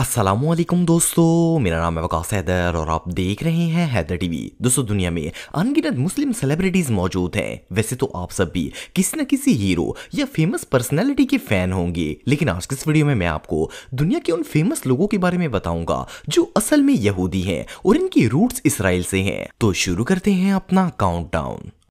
असलम दोस्तों मेरा नाम है वकास हैदर और आप देख रहे हैं हैदर टीवी दोस्तों दुनिया में अनगिनत मुस्लिम सेलिब्रिटीज़ मौजूद हैं वैसे तो आप सब भी किसी न किसी हीरो या फेमस पर्सनैलिटी के फ़ैन होंगे लेकिन आज के इस वीडियो में मैं आपको दुनिया के उन फेमस लोगों के बारे में बताऊंगा जो असल में यहूदी हैं और इनकी रूट्स इसराइल से हैं तो शुरू करते हैं अपना काउंट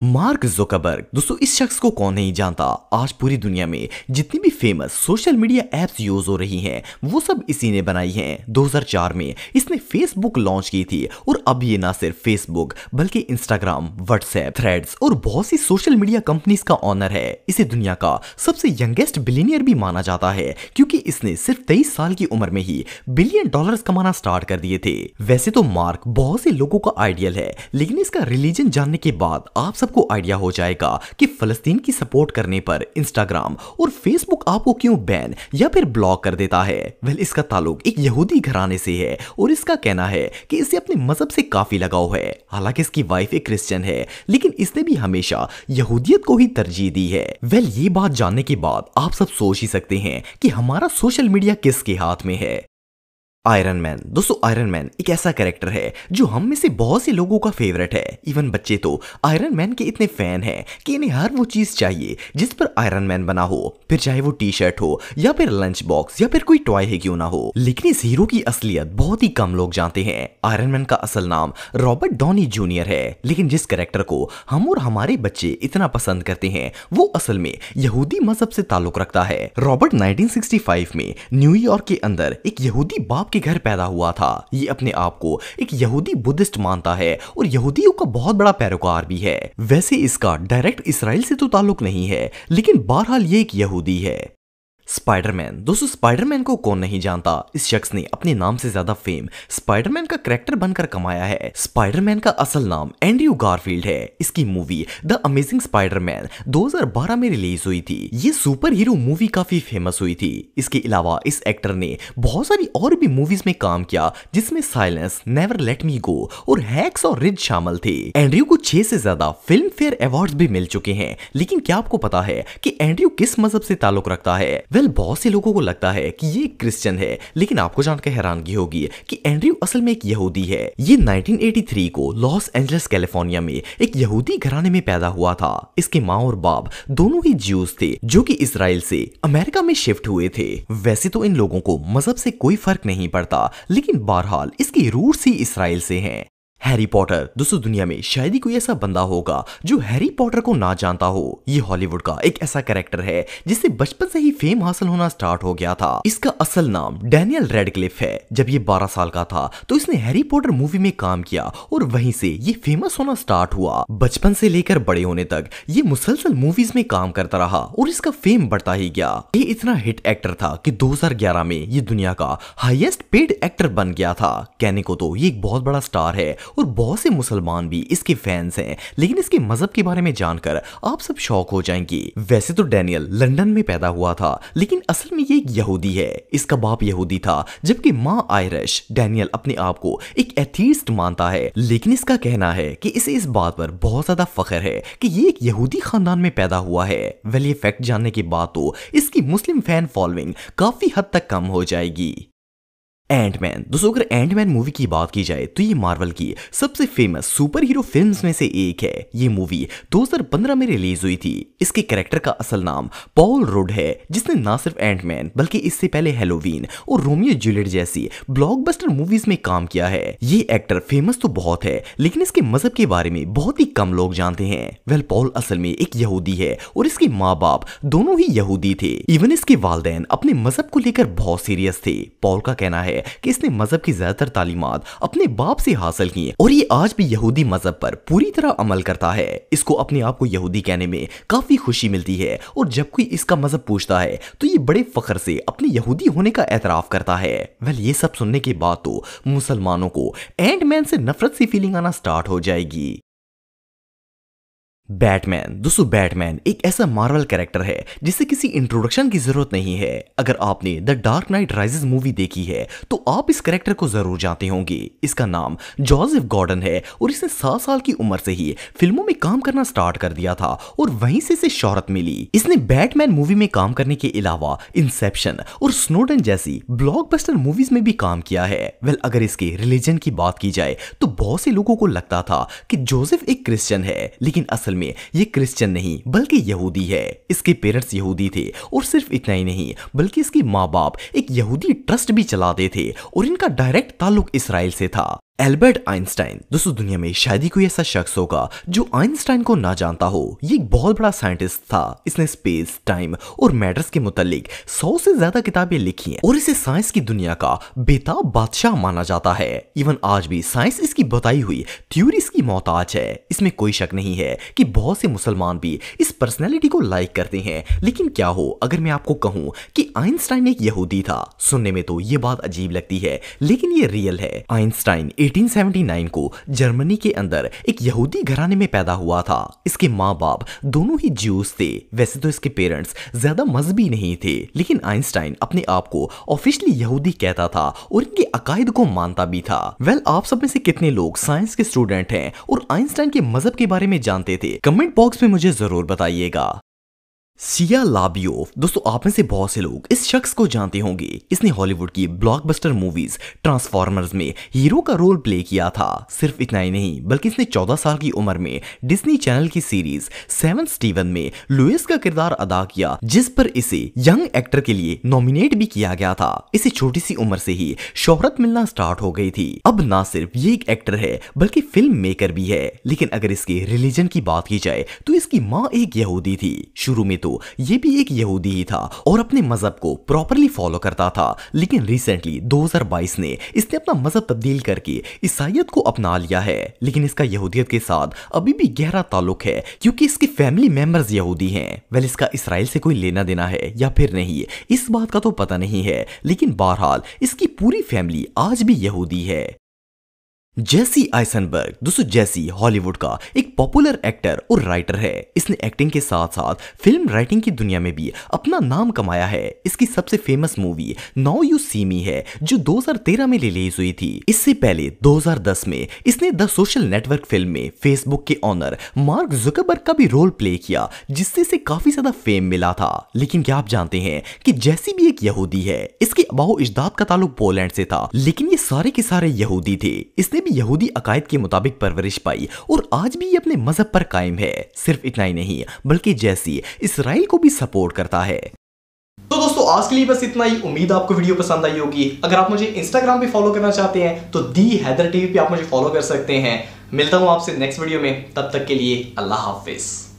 मार्क जोकरबर्ग दोस्तों इस शख्स को कौन नहीं जानता आज पूरी दुनिया में जितनी भी famous social media apps use हो रही हैं वो सब इसी ने बनाई हैं 2004 में इसने फेसबुक लॉन्च की थी और अब ये ना सिर्फ फेसबुक बल्कि इंस्टाग्राम व्हाट्सएप थ्रेड्स और बहुत सी सोशल मीडिया कंपनीज का ऑनर है इसे दुनिया का सबसे यंगेस्ट बिलीनियर भी माना जाता है क्योंकि इसने सिर्फ तेईस साल की उम्र में ही बिलियन डॉलर कमाना स्टार्ट कर दिए थे वैसे तो मार्क बहुत से लोगों का आइडियल है लेकिन इसका रिलीजन जानने के बाद आप सब सबको आइडिया हो जाएगा कि फलस्तीन की सपोर्ट करने पर इंस्टाग्राम और फेसबुक आपको क्यों बैन या फिर ब्लॉक कर देता है वेल इसका ताल्लुक एक यहूदी घराने से है और इसका कहना है कि इसे अपने मजहब से काफी लगाव है हालांकि इसकी वाइफ एक क्रिश्चियन है लेकिन इसने भी हमेशा यहूदियत को ही तरजीह दी है वेल ये बात जानने के बाद आप सब सोच ही सकते हैं कि हमारा सोशल मीडिया किसके हाथ में है आयरन मैन दोस्तों आयरन मैन एक ऐसा कैरेक्टर है जो हम में से बहुत से लोगों का फेवरेट है इवन बच्चे तो आयरन मैन के इतने फैन हैं कि इन्हें हर वो चीज़ चाहिए जिस पर आयरन मैन बना हो फिर चाहे वो टी शर्ट हो या फिर लंच बॉक्स या फिर कोई टॉय है क्यों ना हो लेकिन इस हीरो की असलियत बहुत ही कम लोग जानते हैं आयरन मैन का असल नाम रॉबर्ट डॉनी जूनियर है लेकिन जिस कैरेक्टर को हम और हमारे बच्चे इतना पसंद करते हैं वो असल में यहूदी मजहब से ताल्लुक रखता है रॉबर्ट नाइनटीन में न्यूयॉर्क के अंदर एक यहूदी बाप के घर पैदा हुआ था ये अपने आप को एक यहूदी बुद्धिस्ट मानता है और यहूदियों का बहुत बड़ा पैरोकार भी है वैसे इसका डायरेक्ट इसराइल से तो ताल्लुक नहीं है लेकिन बहरहाल ये एक यहूदी है स्पाइडरमैन दोस्तों स्पाइडरमैन को कौन नहीं जानता इस शख्स ने अपने नाम से ज्यादा फेम स्पाइडरमैन का करेक्टर बनकर कमाया है स्पाइडरमैन का असल नाम एंड्रयू गारफील्ड है इसकी मूवी द अमेजिंग स्पाइडरमैन 2012 में रिलीज हुई थी ये सुपर हीरो मूवी काफी फेमस हुई थी इसके अलावा इस एक्टर ने बहुत सारी और भी मूवीज में काम किया जिसमे Silence Never Let Me Go और हैक्स और रिज शामिल थे एंड्रयू को छह से ज्यादा फिल्म फेयर अवार्ड भी मिल चुके हैं लेकिन क्या आपको पता है की एंड्रयू किस मजहब से ताल्लुक रखता है वेल बहुत से लोगों को लगता है कि ये क्रिश्चियन है लेकिन आपको जानकर हैरानगी होगी कि एंड्रयू असल में एक यहूदी है ये 1983 को लॉस एंजलिस कैलिफोर्निया में एक यहूदी घराने में पैदा हुआ था इसके माँ और बाप दोनों ही ज्यूस थे जो कि इसराइल से अमेरिका में शिफ्ट हुए थे वैसे तो इन लोगों को मजहब से कोई फर्क नहीं पड़ता लेकिन बहरहाल इसकी रूट ही इसराइल से है हैरी पॉटर दोस्तों दुनिया में शायद ही कोई ऐसा बंदा होगा जो हैरी पॉटर को ना जानता हो ये हॉलीवुड का एक ऐसा कैरेक्टर है जिसे बचपन से ही फेम हासिल होना स्टार्ट हो गया था इसका असल नाम डैनियल रेडक्लिफ है जब ये 12 साल का था तो इसने हैरी पॉटर मूवी में काम किया और वहीं से ये फेमस होना स्टार्ट हुआ बचपन से लेकर बड़े होने तक ये मुसलसल मूवीज में काम करता रहा और इसका फेम बढ़ता ही गया ये इतना हिट एक्टर था की दो में ये दुनिया का हाइएस्ट पेड एक्टर बन गया था कहने को तो ये एक बहुत बड़ा स्टार है और बहुत से मुसलमान भी इसके फैंस हैं लेकिन इसके मजहब के बारे में जानकर आप सब शौक हो जाएंगे वैसे तो डेनियल लंदन में पैदा हुआ था लेकिन असल में ये एक यहूदी है इसका बाप यहूदी था जबकि माँ आयरश डेनियल अपने आप को एक एथीस्ट मानता है लेकिन इसका कहना है कि इसे इस बात पर बहुत ज्यादा फखर है कि ये एक यहूदी खानदान में पैदा हुआ है वेल ये फैक्ट जानने के बाद तो इसकी मुस्लिम फैन फॉलोइंग काफी हद तक कम हो जाएगी एंटमैन मैन दोस्तों अगर एंटमैन मैन मूवी की बात की जाए तो ये मार्वल की सबसे फेमस सुपर हीरो फिल्म्स में से एक है ये मूवी 2015 में रिलीज हुई थी इसके कैरेक्टर का असल नाम पॉल रोड है जिसने ना सिर्फ एंटमैन बल्कि इससे पहले हेलोवीन और रोमियो जूलियट जैसी ब्लॉकबस्टर मूवीज में काम किया है ये एक्टर फेमस तो बहुत है लेकिन इसके मजहब के बारे में बहुत ही कम लोग जानते हैं वेल पॉल असल में एक यहूदी है और इसके माँ बाप दोनों ही यहूदी थे इवन इसके वालदेन अपने मजहब को लेकर बहुत सीरियस थे पॉल का कहना है कि इसने मजहब की ज्यादातर तालीमत अपने बाप से हासिल की और ये आज भी यहूदी मजहब पर पूरी तरह अमल करता है इसको अपने आप को यहूदी कहने में काफी खुशी मिलती है और जब कोई इसका मजहब पूछता है तो ये बड़े फखर से अपने यहूदी होने का एतराफ करता है वेल ये सब सुनने के बाद तो मुसलमानों को एंड मैन से नफरत सी फीलिंग आना स्टार्ट हो जाएगी बैटमैन दोस्तों बैटमैन एक ऐसा मार्वल कैरेक्टर है जिसे किसी इंट्रोडक्शन की जरूरत नहीं है अगर आपने the Dark Knight Rises movie देखी है तो आप इस कैरेक्टर को जरूर जानते होंगे इसका नाम जोसेफ गॉर्डन है और इसने सात साल की उम्र से ही फिल्मों में काम करना स्टार्ट कर दिया था और वहीं से इसे शोहरत मिली इसने बैटमैन मूवी में काम करने के अलावा इंसेप्शन और स्नोडन जैसी ब्लॉकबस्टर मूवीज में भी काम किया है वेल अगर इसके रिलीजन की बात की जाए तो बहुत से लोगों को लगता था कि जोसेफ एक क्रिश्चियन है लेकिन असल में में ये क्रिश्चियन नहीं बल्कि यहूदी है इसके पेरेंट्स यहूदी थे और सिर्फ इतना ही नहीं बल्कि इसके माँ बाप एक यहूदी ट्रस्ट भी चलाते थे और इनका डायरेक्ट ताल्लुक इसराइल से था एल्बर्ट आइंस्टाइन दोस्तों दुनिया में शायद ही कोई ऐसा शख्स होगा जो आइंस्टाइन को ना जानता हो ये एक बहुत बड़ा साइंटिस्ट था इसने स्पेस टाइम और मैटर्स के मुतालिक सौ से ज्यादा किताबें लिखी हैं और इसे साइंस की दुनिया का बेताब बादशाह माना जाता है इवन आज भी साइंस इसकी बताई हुई थ्योरीज की मोहताज है इसमें कोई शक नहीं है कि बहुत से मुसलमान भी इस पर्सनैलिटी को लाइक करते हैं लेकिन क्या हो अगर मैं आपको कहूँ कि आइंस्टाइन एक यहूदी था सुनने में तो ये बात अजीब लगती है लेकिन ये रियल है आइंस्टाइन 1879 को जर्मनी के अंदर एक यहूदी घराने में पैदा हुआ था इसके माँ बाप दोनों ही ज्यूस थे वैसे तो इसके पेरेंट्स ज्यादा मजहबी नहीं थे लेकिन आइंस्टाइन अपने आप को ऑफिशियली यहूदी कहता था और इनके अकायद को मानता भी था वेल well, आप सब में से कितने लोग साइंस के स्टूडेंट हैं और आइंस्टाइन के मजहब के बारे में जानते थे कमेंट बॉक्स में मुझे जरूर बताइएगा सिया लाबियो दोस्तों आप में से बहुत से लोग इस शख्स को जानते होंगे इसने हॉलीवुड की ब्लॉकबस्टर मूवीज ट्रांसफॉर्मर्स में हीरो का रोल प्ले किया था सिर्फ इतना ही नहीं बल्कि इसने 14 साल की उम्र में डिज्नी चैनल की सीरीज सेवन स्टीवन में लुइस का किरदार अदा किया जिस पर इसे यंग एक्टर के लिए नॉमिनेट भी किया गया था इसे छोटी सी उम्र से ही शोहरत मिलना स्टार्ट हो गई थी अब ना सिर्फ ये एक एक्टर है बल्कि फिल्म मेकर भी है लेकिन अगर इसके रिलीजन की बात की जाए तो इसकी माँ एक यहूदी थी शुरू में तो ये भी एक यहूदी ही था और अपने मजहब को प्रॉपरली फॉलो करता था लेकिन रिसेंटली 2022 ने इसने अपना मजहब तब्दील करके ईसाइत को अपना लिया है लेकिन इसका यहूदियत के साथ अभी भी गहरा ताल्लुक है क्योंकि इसके फैमिली मेंबर्स यहूदी हैं वेल इसका इसराइल से कोई लेना देना है या फिर नहीं इस बात का तो पता नहीं है लेकिन बहरहाल इसकी पूरी फैमिली आज भी यहूदी है जेसी आइसनबर्ग दोस्तों जेसी हॉलीवुड का एक पॉपुलर एक्टर और राइटर है इसने एक्टिंग के साथ साथ फिल्म राइटिंग की दुनिया में भी अपना नाम कमाया है इसकी सबसे famous movie now you see me है जो 2013 में रिलीज हुई थी इससे पहले 2010 में इसने द सोशल नेटवर्क फिल्म में फेसबुक के ऑनर मार्क जुकरबर्ग का भी रोल प्ले किया जिससे इसे काफी ज्यादा फेम मिला था लेकिन क्या आप जानते हैं कि जेसी भी एक यहूदी है इसके अबाह इजदाद का ताल्लुक पोलैंड से था लेकिन ये सारे के सारे यहूदी थे इसने भी यहूदी अकायद के मुताबिक परवरिश पाई और आज भी ये अपने मजहब पर कायम है सिर्फ इतना ही नहीं बल्कि जैसी इसराइल को भी सपोर्ट करता है तो दोस्तों आज के लिए बस इतना ही उम्मीद आपको वीडियो पसंद आई होगी अगर आप मुझे इंस्टाग्राम पे फॉलो करना चाहते हैं तो दी हैदर टीवी पे आप मुझे फॉलो कर सकते हैं मिलता हूं आपसे नेक्स्ट वीडियो में तब तक के लिए अल्लाह हाफिज़